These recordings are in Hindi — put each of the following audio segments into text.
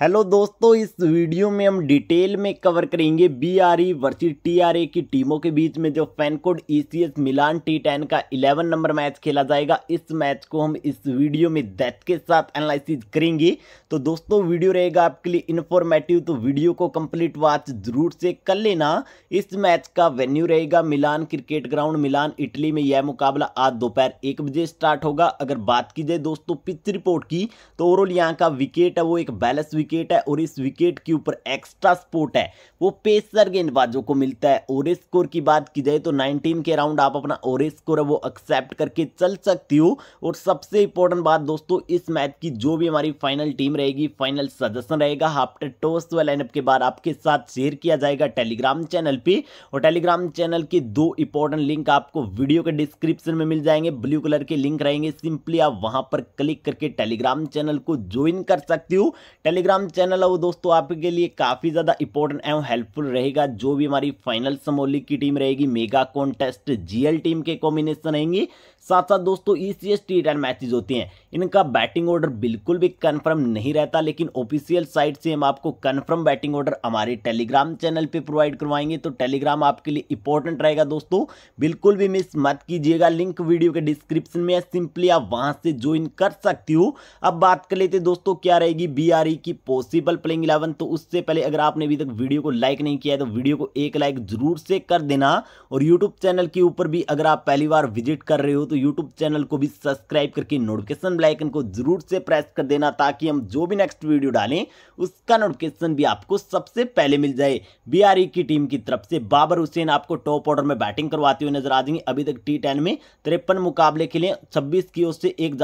हेलो दोस्तों इस वीडियो में हम डिटेल में कवर करेंगे बी आर ई वर्सी टी आर ए की टीमों के बीच में जो FanCode E C S Milan T ten का इलेवन नंबर मैच खेला जाएगा इस मैच को हम इस वीडियो में डेथ के साथ एनालिसिस करेंगे तो दोस्तों वीडियो रहेगा आपके लिए इन्फॉर्मेटिव तो वीडियो को कंप्लीट वॉच जरूर से कर लेना इस मैच का वेन्यू रहेगा Milan cricket ground Milan Italy में यह मुकाबला आज दोपहर एक बजे स्टार्ट होगा अगर बात की जाए दोस्तों पिच रिपोर्ट की तो ओवरऑल यहाँ का विकेट है वो एक बैलेंस विकेट है और इस विकेट के ऊपर एक्स्ट्रा स्पोर्ट है वो पेसर गेंदबाजों को मिलता है और स्कोर की बात की जाए तो 19 के राउंड आप अपना और स्कोर है वो एक्सेप्ट करके चल सकती हो और सबसे इंपॉर्टेंट बात दोस्तों इस मैच की जो भी हमारी फाइनल टीम रहेगी फाइनल सजेशन रहेगा आफ्टर टॉस व लाइनअप के बाद आपके साथ शेयर किया जाएगा टेलीग्राम चैनल पर और टेलीग्राम चैनल के दो इंपॉर्टेंट लिंक आपको वीडियो के डिस्क्रिप्शन में मिल जाएंगे ब्लू कलर के लिंक रहेंगे सिंपली आप वहां पर क्लिक करके टेलीग्राम चैनल को ज्वाइन कर सकती हो टेलीग्राम टेलीग्राम चैनल है वो दोस्तों आपके लिए काफ़ी ज़्यादा इंपॉर्टेंट एवं हेल्पफुल रहेगा जो भी हमारी फाइनल समोली की टीम रहेगी मेगा कॉन्टेस्ट जीएल टीम के कॉम्बिनेशन रहेंगी साथ साथ दोस्तों E C S T ten matches होती हैं इनका बैटिंग ऑर्डर बिल्कुल भी कन्फर्म नहीं रहता लेकिन ऑफिशियल साइट से हम आपको कन्फर्म बैटिंग ऑर्डर हमारे टेलीग्राम चैनल पे प्रोवाइड करवाएंगे तो टेलीग्राम आपके लिए इंपॉर्टेंट रहेगा दोस्तों बिल्कुल भी मिस मत कीजिएगा लिंक वीडियो के डिस्क्रिप्शन में है सिंपली आप वहां से ज्वाइन कर सकती हो अब बात कर लेते दोस्तों क्या रहेगी बी e की पॉसिबल प्लेइंग इलेवन तो उससे पहले अगर आपने अभी तक वीडियो को लाइक नहीं किया है तो वीडियो को एक लाइक जरूर से कर देना और यूट्यूब चैनल के ऊपर भी अगर आप पहली बार विजिट कर रहे हो तो तो यूट्यूब चैनल को भी सब्सक्राइब करके नोटिफिकेशन बेलाइकन को जरूर से प्रेस कर देना ताकि हम जो भी नेक्स्ट वीडियो डालें उसका नोटिफिकेशन भी आपको सबसे पहले मिल जाए बी e की टीम की तरफ से बाबर हुसैन आपको टॉप ऑर्डर में बैटिंग करवाते हुए नजर आ जाएंगे अभी तक टी में तिरपन मुकाबले के लिए छब्बीस की ओर से एक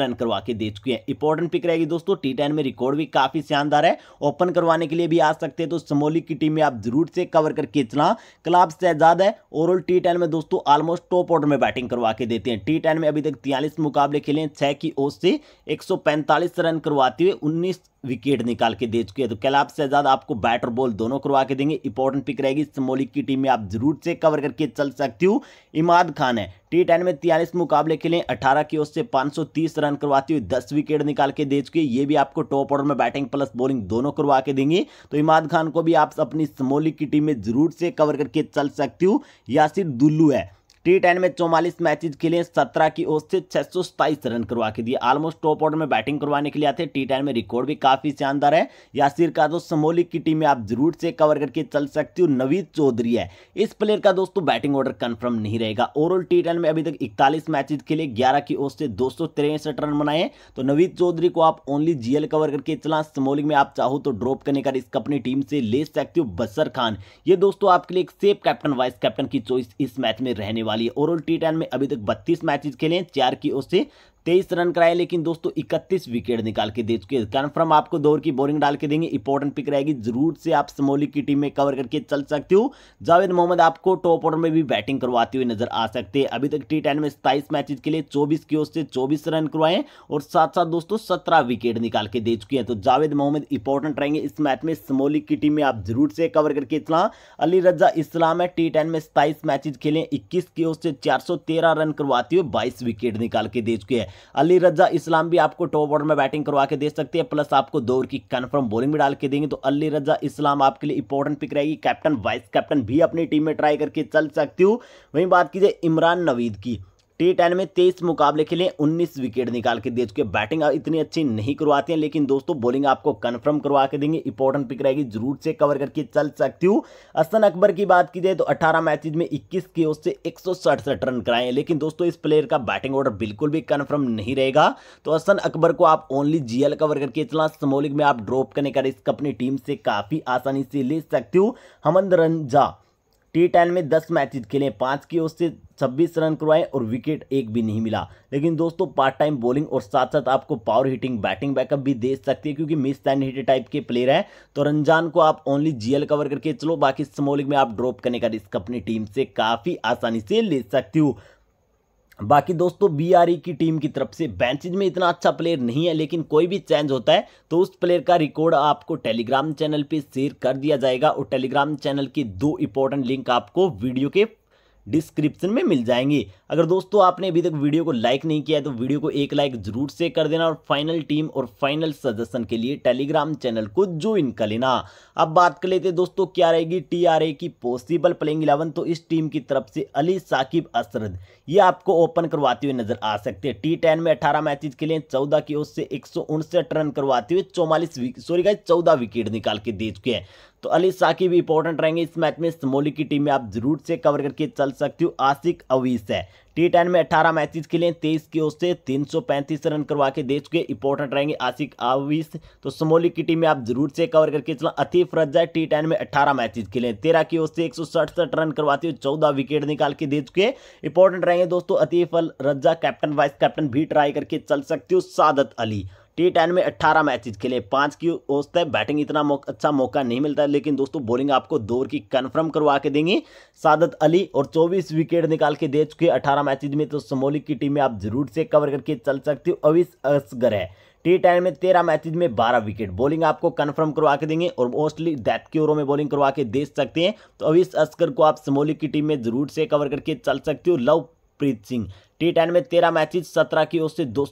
रन करवा के दे चुके हैं इंपॉर्टेंट पिक रहेगी दोस्तों टी में रिकॉर्ड भी काफी शानदार है ओपन करवाने के लिए भी आ सकते हैं तो समोली की टीम में आप जरूर से कवर करके चला क्लाब शहजाद है ओवरऑल टी में दोस्तों ऑलमोस्ट टॉप ऑर्डर में बैटिंग करवा के दे देते हैं टी में अभी तक तियालीस मुकाबले खेले हैं छः की ओर से एक रन करवाते हुए उन्नीस विकेट निकाल के दे चुके हैं तो कैलाब शहजाद आपको बैट और बॉल दोनों करवा के देंगे इंपॉर्टेंट पिक रहेगी समोलिक की टीम में आप जरूर से कवर करके चल सकती हो इमाद खान है टी टेन में तियालीस मुकाबले खेले अठारह की ओर से 530 रन करवाती हुई 10 विकेट निकाल के दे चुके ये भी आपको टॉप ऑर्डर में बैटिंग प्लस बॉलिंग दोनों करवा के देंगे तो इमाद खान को भी आप अपनी समोलिक की टीम में जरूर से कवर करके चल सकती हो यासिर दुल्लू है टी टेन में चौवालीस मैचेज खेले सत्रह की ओर से छह सौ सताईस रन करवा के दिए ऑलमोस्ट टॉप ऑर्डर में बैटिंग करवाने के लिए आते टी टेन में रिकॉर्ड भी काफी शानदार है यासिर का दोस्त समोली की टीम में आप जरूर से कवर करके चल सकती हो नवीद चौधरी है इस प्लेयर का दोस्तों बैटिंग ऑर्डर कन्फर्म नहीं रहेगा ओवरऑल टी टेन में अभी तक इकतालीस मैचेज खेले ग्यारह की ओर से दो रन बनाए तो नवीद चौधरी को आप ओनली जीएल कवर करके चला समोलिक में आप चाहो तो ड्रॉप करने का रिस्क अपनी टीम से ले सकते हो बसर खान ये दोस्तों आपके लिए एक सेफ कैप्टन वाइस कैप्टन की चॉइस इस मैच में रहने वाली है ओवरऑल टी में अभी तक बत्तीस मैचेस खेले चार की ओर से तेईस रन कराए लेकिन दोस्तों इकतीस विकेट निकाल के दे चुके हैं कन्फर्म आपको दौर की बोरिंग डाल के देंगे इंपॉर्टेंट पिक रहेगी जरूर से आप समोली की टीम में कवर करके चल सकते हो जावेद मोहम्मद आपको टॉप ऑर्डर में भी बैटिंग करवाते हुए नजर आ सकते हैं अभी तक टी टेन में सताइस मैचेज के लिए चौबीस की ओर से चौबीस रन करवाए और साथ साथ दोस्तों सत्रह विकेट निकाल के दे चुके हैं तो जावेद मोहम्मद इंपॉर्टेंट रहेंगे इस मैच में समोली की टीम में आप जरूर से कवर करके चला अली रजा इस्लाम है टी में सताइस मैचेज खेले इक्कीस की ओर से 413 रन करवाते हुए 22 विकेट निकाल के दे चुके हैं अली रजा इस्लाम भी आपको टॉप ऑर्डर में बैटिंग करवा के दे सकते हैं प्लस आपको दौर की कन्फर्म बॉलिंग भी डाल के देंगे तो अली रजा इस्लाम आपके लिए इंपॉर्टेंट पिक रहेगी कैप्टन वाइस कैप्टन भी अपनी टीम में ट्राई करके चल सकती हूँ वहीं बात की जाए इमरान नवीद की टी टेन में तेईस मुकाबले के लिए उन्नीस विकेट निकाल के दे चुके बैटिंग इतनी अच्छी नहीं करवाती है लेकिन दोस्तों बॉलिंग आपको कंफर्म करवा के देंगे इंपॉर्टेंट पिक रहेगी जरूर से कवर करके चल सकती हूँ असन अकबर की बात की जाए तो 18 मैचेज में 21 के से एक रन कराए लेकिन दोस्तों इस प्लेयर का बैटिंग ऑर्डर बिल्कुल भी कन्फर्म नहीं रहेगा तो असन अकबर को आप ओनली जीएल कवर करके चलना समोलिक में आप ड्रॉप करने का रिस्क अपनी टीम से काफी आसानी से ले सकते हो हमंद रंजा टी टेन में दस मैचेज खेले पाँच की ओर से छब्बीस रन करवाए और विकेट एक भी नहीं मिला लेकिन दोस्तों पार्ट टाइम बॉलिंग और साथ साथ आपको पावर हिटिंग बैटिंग बैकअप भी दे सकती है क्योंकि मिस एंड हिटर टाइप के प्लेयर हैं तो रंजान को आप ओनली जीएल कवर करके चलो बाकी स्मॉल में आप ड्रॉप करने का रिस्क अपनी टीम से काफ़ी आसानी से ले सकती हूँ बाकी दोस्तों बी e की टीम की तरफ से बेंचेज में इतना अच्छा प्लेयर नहीं है लेकिन कोई भी चेंज होता है तो उस प्लेयर का रिकॉर्ड आपको टेलीग्राम चैनल पे शेयर कर दिया जाएगा और टेलीग्राम चैनल की दो इंपॉर्टेंट लिंक आपको वीडियो के डिस्क्रिप्शन में मिल जाएंगी अगर दोस्तों आपने अभी तक वीडियो को लाइक नहीं किया है तो वीडियो को एक लाइक जरूर से कर देना और फाइनल टीम और फाइनल सजेशन के लिए टेलीग्राम चैनल को ज्वाइन कर लेना अब बात कर लेते दोस्तों क्या रहेगी टी की पॉसिबल प्लेइंग इलेवन तो इस टीम की तरफ से अली साकिब असरद ये आपको ओपन करवाते हुए नजर आ सकते हैं टी टेन में अठारह मैचेज के लिए चौदह की ओर से एक रन करवाते हुए चौवालीस सॉरी का चौदह विकेट निकाल के दे चुके हैं तो अली साकी भी इंपॉर्टेंट रहेंगे इस मैच में समोली की टीम में आप जरूर से कवर करके चल सकते हो आसिक अवीस है टी टेन में 18 मैचेस खेले तेईस की ओर से 335 रन करवा के दे चुके इंपॉर्टेंट रहेंगे आसिक आवीस तो समोली की टीम में आप जरूर से कवर करके चला अतीफ रजा टी टेन में 18 मैचेस खेले तेरह की ओर से एक रन करवाते हुए चौदह विकेट निकाल के दे चुके इंपॉर्टेंट रहेंगे दोस्तों Atif Raza captain vice captain भी ट्राई करके चल सकते हो सादत अली टी टेन में अट्ठारह मैचेज खेले पाँच की औसत है बैटिंग इतना मौक, अच्छा मौका नहीं मिलता है लेकिन दोस्तों बॉलिंग आपको दौर की कन्फर्म करवा के देंगे सादत अली और चौबीस विकेट निकाल के दे चुके अठारह मैचेज में तो समोलिक की टीम में आप जरूर से कवर करके चल सकते हो अविस असगर है टी टेन में तेरह मैचेज में बारह विकेट बॉलिंग आपको कन्फर्म करवा के देंगे और मोस्टली डेथ के ओवरों में बॉलिंग करवा के दे सकते हैं तो अविस असगर को आप समोलिक की टीम में जरूर से कवर करके चल सकते हो लवप्रीत सिंह टी टेन में तेरह मैचेज सत्रह की ओर से दो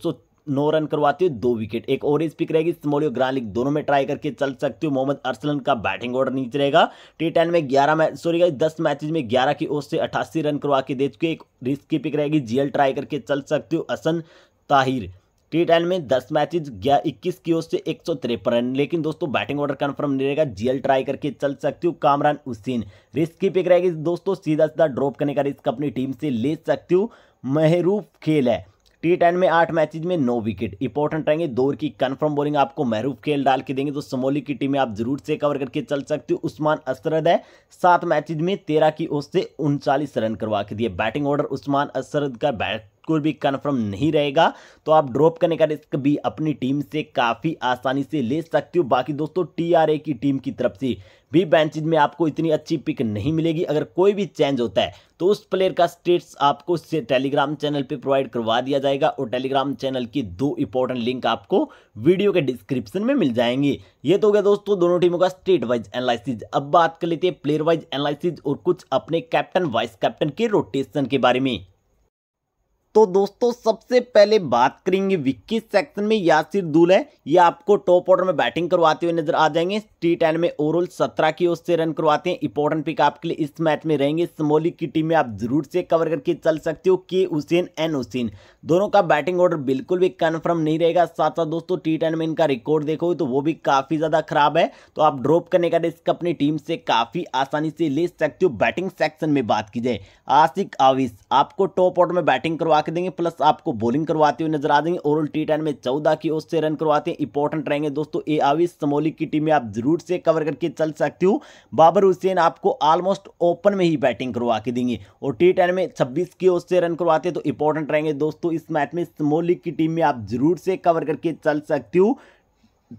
नौ रन करवाते हो दो विकेट एक ओवरेज पिक रहेगी स्मोलियो ग्रालिक दोनों में ट्राई करके चल सकते हो मोहम्मद अरसलन का बैटिंग ऑर्डर नीचे रहेगा टी टेन में ग्यारह मैच सॉरी दस मैचेज में ग्यारह की ओर से अट्ठासी रन करवा के दे चुके एक रिस्क की पिक रहेगी जीएल ट्राई करके चल सकते हो असन ताहिर टी टेन में दस मैचेज इक्कीस की ओर से एक सौ तिरपन रन लेकिन दोस्तों बैटिंग ऑर्डर कंफर्म नहीं रहेगा जीएल ट्राई करके चल सकती हूँ कामरान उसीन रिस्क की पिक रहेगी दोस्तों सीधा सीधा ड्रॉप करने का रिस्क अपनी टीम से ले सकती हो महरूफ खेल है टी टेन में आठ मैचेज में नौ विकेट इंपॉर्टेंट रहेंगे दौर की कन्फर्म बोलिंग आपको महरूफ खेल डाल के देंगे तो समोली की टीम में आप जरूर से कवर करके चल सकते हो उस्मान असरद है सात मैचेज में तेरह की ओर से उनचालीस रन करवा के दिए बैटिंग ऑर्डर उस्मान असरद का बैट स्कोर भी कन्फर्म नहीं रहेगा तो आप ड्रॉप करने का रिस्क भी अपनी टीम से काफ़ी आसानी से ले सकते हो बाकी दोस्तों टीआरए की टीम की तरफ से भी बेंचेज में आपको इतनी अच्छी पिक नहीं मिलेगी अगर कोई भी चेंज होता है तो उस प्लेयर का स्टेट्स आपको टेलीग्राम चैनल पे प्रोवाइड करवा दिया जाएगा और टेलीग्राम चैनल की दो इंपॉर्टेंट लिंक आपको वीडियो के डिस्क्रिप्शन में मिल जाएंगी ये तो हो गया दोस्तों दोनों टीमों का स्टेट वाइज एनालिसिस अब बात कर लेते हैं प्लेयर वाइज एनालिसिस और कुछ अपने कैप्टन वाइस कैप्टन के रोटेशन के बारे में तो दोस्तों सबसे पहले बात करेंगे विक्की सेक्शन में यासिर दुल है ये आपको टॉप ऑर्डर में बैटिंग करवाते हुए नजर आ जाएंगे टी टेन में ओवरऑल सत्रह की ओर से रन करवाते हैं इंपॉर्टेंट पिक आपके लिए इस मैच में रहेंगे समोली की टीम में आप जरूर से कवर करके चल सकते हो के हुसैन एन हुसैन दोनों का बैटिंग ऑर्डर बिल्कुल भी कन्फर्म नहीं रहेगा साथ साथ दोस्तों टी टेन में इनका रिकॉर्ड देखोगे तो वो भी काफी ज्यादा खराब है तो आप ड्रॉप करने का रिस्क अपनी टीम से काफी आसानी से ले सकते हो बैटिंग सेक्शन में बात की जाए आसिक आविस आपको टॉप ऑर्डर में बैटिंग करवा के देंगे प्लस आपको बॉलिंग करवाते हुए नजर आ देंगे ओवरऑल टी टेन में चौदह की ओर से रन करवाते हैं इंपॉर्टेंट रहेंगे दोस्तों ए आविस समोली की टीम में आप जरूर से कवर करके चल सकते हो बाबर हुसैन आपको ऑलमोस्ट ओपन में ही बैटिंग करवा के देंगे और टी टेन में छब्बीस की ओर से रन करवाते हैं तो इंपॉर्टेंट रहेंगे दोस्तों इस मैच में समोली की टीम में आप जरूर से कवर करके चल सकते हो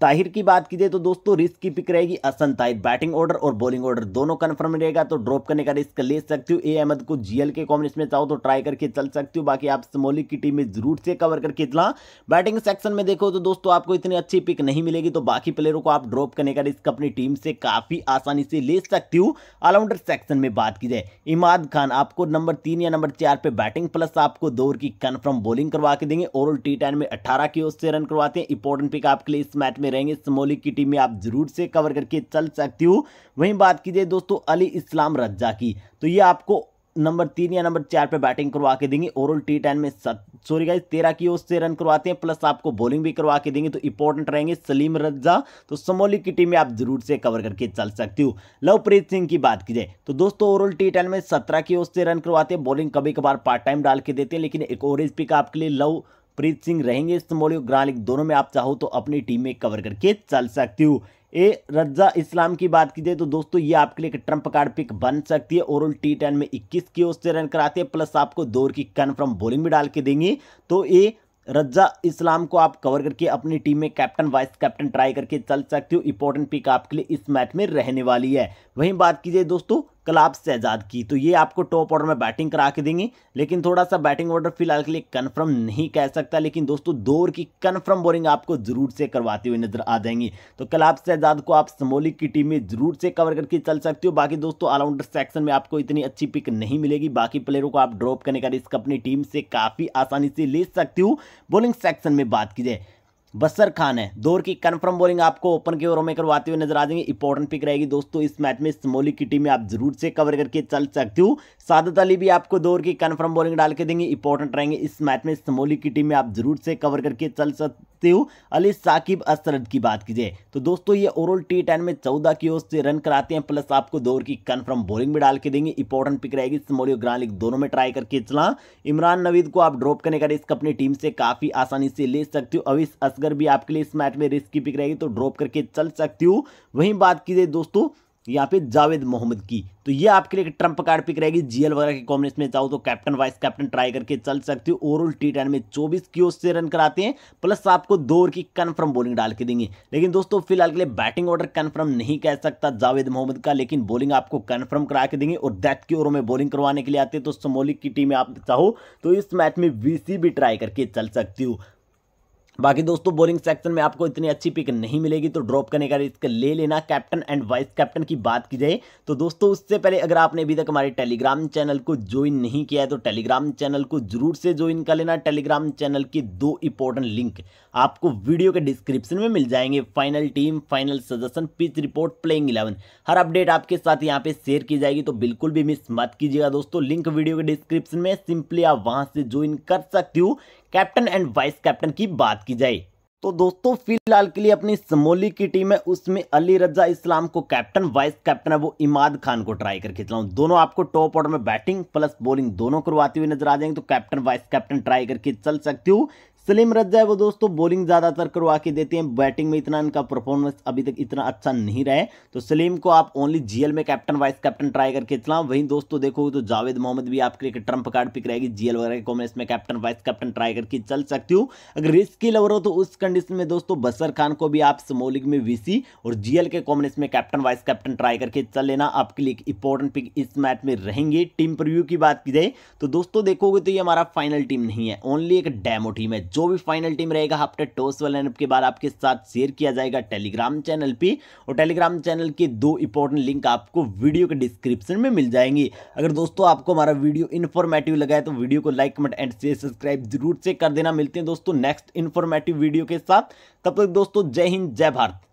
ताहिर की बात की जाए तो दोस्तों रिस्क की पिक रहेगी असन ताहिर बैटिंग ऑर्डर और बॉलिंग ऑर्डर दोनों कन्फर्म रहेगा तो ड्रॉप करने का रिस्क ले सकते हो ए अहमद को जीएल के कॉम्बिनेशन में चाहो तो ट्राई करके चल सकते हो बाकी आप समोली की टीम में जरूर से कवर करके चला बैटिंग सेक्शन में देखो तो दोस्तों आपको इतनी अच्छी पिक नहीं मिलेगी तो बाकी प्लेयरों को आप ड्रॉप करने का रिस्क अपनी टीम से काफी आसानी से ले सकती हो ऑलराउंडर सेक्शन में बात की जाए इमाद खान आपको नंबर तीन या नंबर चार पे बैटिंग प्लस आपको दो ओवर की कन्फर्म बॉलिंग करवा के देंगे ओवरऑल टी टेन में अट्ठारह की ओर से रन करवाते हैं इंपॉर्टेंट पिक आपके लिए इस मैच मैच में रहेंगे समोली की टीम में आप जरूर से कवर करके चल सकती हो वहीं बात कीजिए दोस्तों अली इस्लाम रज्जा की तो ये आपको नंबर तीन या नंबर चार पे बैटिंग करवा के देंगे ओवरऑल टी टेन में सत सॉरी गाइज तेरह की ओर से रन करवाते हैं प्लस आपको बॉलिंग भी करवा के देंगे तो इंपॉर्टेंट रहेंगे सलीम रज्जा तो समोली की टीम में आप जरूर से कवर करके चल सकती हो लवप्रीत सिंह की बात की जाए तो दोस्तों ओवरऑल टी टेन में सत्रह की ओर से रन करवाते हैं बॉलिंग कभी कभार पार्ट टाइम डाल के देते हैं लेकिन एक ओवरेज पिक आपके लिए लव प्रीत सिंह रहेंगे इस्तंबोल ग्रालिक दोनों में आप चाहो तो अपनी टीम में कवर करके चल सकती हो ए रज्जा इस्लाम की बात की जाए तो दोस्तों ये आपके लिए एक ट्रंप कार्ड पिक बन सकती है ओरल टी टेन में 21 की ओर से रन कराते हैं प्लस आपको दौर की कन्फर्म बॉलिंग भी डाल के देंगे तो ए रज्जा इस्लाम को आप कवर करके अपनी टीम में कैप्टन वाइस कैप्टन ट्राई करके चल सकते हो इंपॉर्टेंट पिक आपके लिए इस मैच में रहने वाली है वहीं बात की जाए दोस्तों कलाब शहजाद की तो ये आपको टॉप ऑर्डर में बैटिंग करा के देंगे लेकिन थोड़ा सा बैटिंग ऑर्डर फिलहाल के लिए कन्फर्म नहीं कह सकता लेकिन दोस्तों दो ओवर की कन्फर्म बोरिंग आपको जरूर से करवाते हुए नजर आ जाएंगी तो कलाब शहजाद को आप समोली की टीम में जरूर से कवर करके चल सकते हो बाकी दोस्तों ऑलराउंडर सेक्शन में आपको इतनी अच्छी पिक नहीं मिलेगी बाकी प्लेयरों को आप ड्रॉप करने का रिस्क अपनी टीम से काफ़ी आसानी से ले सकते हो बॉलिंग सेक्शन में बात की जाए बसर खान है दौर की कन्फर्म बॉलिंग आपको ओपन के ओर में करवाते हुए नजर आ जाएंगे इंपॉर्टेंट पिक रहेगी दोस्तों इस मैच में समोली की टीम में आप जरूर से कवर करके चल सकते हो सादत अली भी आपको दौर की कन्फर्म बॉलिंग डाल के देंगे इंपॉर्टेंट रहेंगे इस मैच में समोली की टीम में आप जरूर से कवर करके चल सकते हो अली साकिब असरद की बात की जाए तो दोस्तों ये ओवरऑल टी टेन में चौदह की ओर से रन कराते हैं प्लस आपको दो ओवर की कन्फर्म बॉलिंग भी डाल के देंगे इंपॉर्टेंट पिक रहेगी स्मोली और लीग दोनों में ट्राई करके चला इमरान नवीद को आप ड्रॉप करने का रिस्क अपनी टीम से काफी आसानी से ले सकते हो अविश असगर भी आपके लिए इस मैच में रिस्क की पिक रहेगी तो ड्रॉप करके चल सकती हूँ वहीं बात की जाए दोस्तों या फिर जावेद मोहम्मद की तो ये आपके लिए ट्रंप कार्ड पिक रहेगी जीएल वगैरह के कॉम्बिनेशन में चाहो तो कैप्टन वाइस कैप्टन ट्राई करके चल सकते हो ओवरऑल टी टेन में 24 की ओर से रन कराते हैं प्लस आपको दो ओवर की कन्फर्म बॉलिंग डाल के देंगे लेकिन दोस्तों फिलहाल के लिए बैटिंग ऑर्डर कन्फर्म नहीं कह सकता जावेद मोहम्मद का लेकिन बॉलिंग आपको कन्फर्म करा के देंगे और डेथ की ओवरों में बॉलिंग करवाने के लिए आते हैं तो समोलिक की टीम आप चाहो तो इस मैच में वीसी भी ट्राई करके चल सकती हूँ बाकी दोस्तों बोलिंग सेक्शन में आपको इतनी अच्छी पिक नहीं मिलेगी तो ड्रॉप करने का रिस्क ले लेना कैप्टन एंड वाइस कैप्टन की बात की जाए तो दोस्तों उससे पहले अगर आपने अभी तक हमारे टेलीग्राम चैनल को ज्वाइन नहीं किया है तो टेलीग्राम चैनल को जरूर से ज्वाइन कर लेना टेलीग्राम चैनल की दो इंपॉर्टेंट लिंक आपको वीडियो के डिस्क्रिप्शन में मिल जाएंगे final team final suggestion pitch report playing eleven हर अपडेट आपके साथ यहाँ पे शेयर की जाएगी तो बिल्कुल भी मिस मत कीजिएगा दोस्तों लिंक वीडियो के डिस्क्रिप्शन में सिंपली आप वहाँ से ज्वाइन कर सकती हो कैप्टन एंड वाइस कैप्टन की बात की जाए तो दोस्तों फिलहाल के लिए अपनी समोली की टीम है उसमें अली रजा इस्लाम को कैप्टन वाइस कैप्टन है वो इमाद खान को ट्राई करके चलाऊं दोनों आपको टॉप ऑर्डर में बैटिंग प्लस बॉलिंग दोनों करवाती हुई नजर आ जाएंगे तो कैप्टन वाइस कैप्टन ट्राई करके चल सकती हूँ सलीम रज्जा है वो दोस्तों बॉलिंग ज़्यादातर करवा के देते हैं बैटिंग में इतना इनका परफॉर्मेंस अभी तक इतना अच्छा नहीं रहा है तो सलीम को आप ओनली जीएल में कैप्टन वाइस कैप्टन ट्राई करके चलाओ वहीं दोस्तों देखोगे तो जावेद मोहम्मद भी आपके लिए ट्रंप कार्ड पिक रहेगी जीएल वगैरह के कॉम्बिनेस में कैप्टन वाइस कैप्टन ट्राई करके चल सकती हूँ अगर रिस्की लवर हो तो उस कंडीशन में दोस्तों बसर खान को भी आप स्मोलिंग में वी और जीएल के कॉम्बिनेस में कैप्टन वाइस कैप्टन ट्राई करके चल लेना आपके लिए इंपॉर्टेंट पिक इस मैच में रहेंगे टीम प्रव्यू की बात की जाए तो दोस्तों देखोगे तो ये हमारा फाइनल टीम नहीं है ओनली एक डैमो टीम है जो भी फाइनल टीम रहेगा आपके टॉस वाले के बाद आपके साथ शेयर किया जाएगा टेलीग्राम चैनल पर और टेलीग्राम चैनल की दो इंपॉर्टेंट लिंक आपको वीडियो के डिस्क्रिप्शन में मिल जाएंगी अगर दोस्तों आपको हमारा वीडियो इन्फॉर्मेटिव लगा है तो वीडियो को like comment and share subscribe जरूर से कर देना मिलते हैं दोस्तों नेक्स्ट इन्फॉर्मेटिव वीडियो के साथ तब तक दोस्तों जय हिंद जय भारत